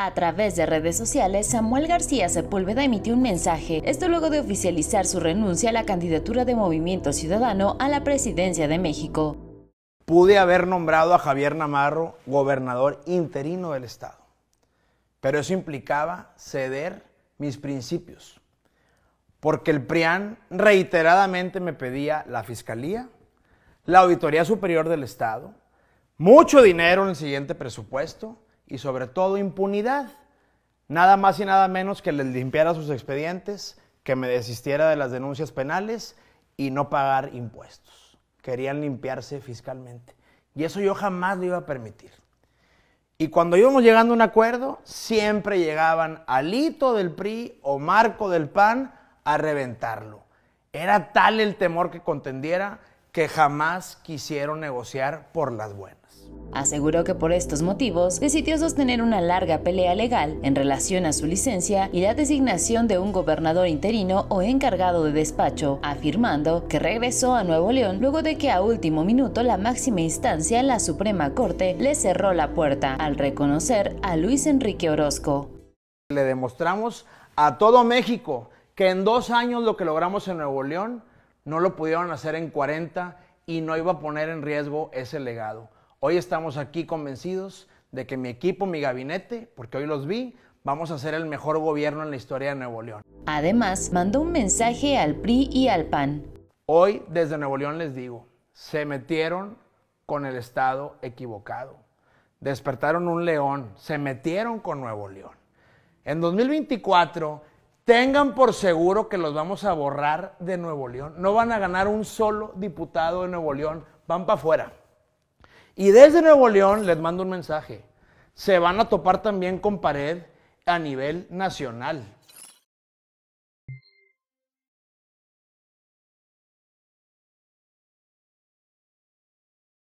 A través de redes sociales, Samuel García Sepúlveda emitió un mensaje, esto luego de oficializar su renuncia a la candidatura de Movimiento Ciudadano a la presidencia de México. Pude haber nombrado a Javier Namarro gobernador interino del Estado, pero eso implicaba ceder mis principios, porque el PRIAN reiteradamente me pedía la Fiscalía, la Auditoría Superior del Estado, mucho dinero en el siguiente presupuesto, y sobre todo impunidad. Nada más y nada menos que les limpiara sus expedientes, que me desistiera de las denuncias penales y no pagar impuestos. Querían limpiarse fiscalmente. Y eso yo jamás lo iba a permitir. Y cuando íbamos llegando a un acuerdo, siempre llegaban Alito del PRI o Marco del PAN a reventarlo. Era tal el temor que contendiera que jamás quisieron negociar por las buenas. Aseguró que por estos motivos decidió sostener una larga pelea legal en relación a su licencia y la designación de un gobernador interino o encargado de despacho, afirmando que regresó a Nuevo León luego de que a último minuto la máxima instancia, la Suprema Corte, le cerró la puerta al reconocer a Luis Enrique Orozco. Le demostramos a todo México que en dos años lo que logramos en Nuevo León no lo pudieron hacer en 40 y no iba a poner en riesgo ese legado. Hoy estamos aquí convencidos de que mi equipo, mi gabinete, porque hoy los vi, vamos a ser el mejor gobierno en la historia de Nuevo León. Además, mandó un mensaje al PRI y al PAN. Hoy desde Nuevo León les digo, se metieron con el Estado equivocado. Despertaron un león, se metieron con Nuevo León. En 2024, tengan por seguro que los vamos a borrar de Nuevo León. No van a ganar un solo diputado de Nuevo León, van para afuera. Y desde Nuevo León les mando un mensaje. Se van a topar también con pared a nivel nacional.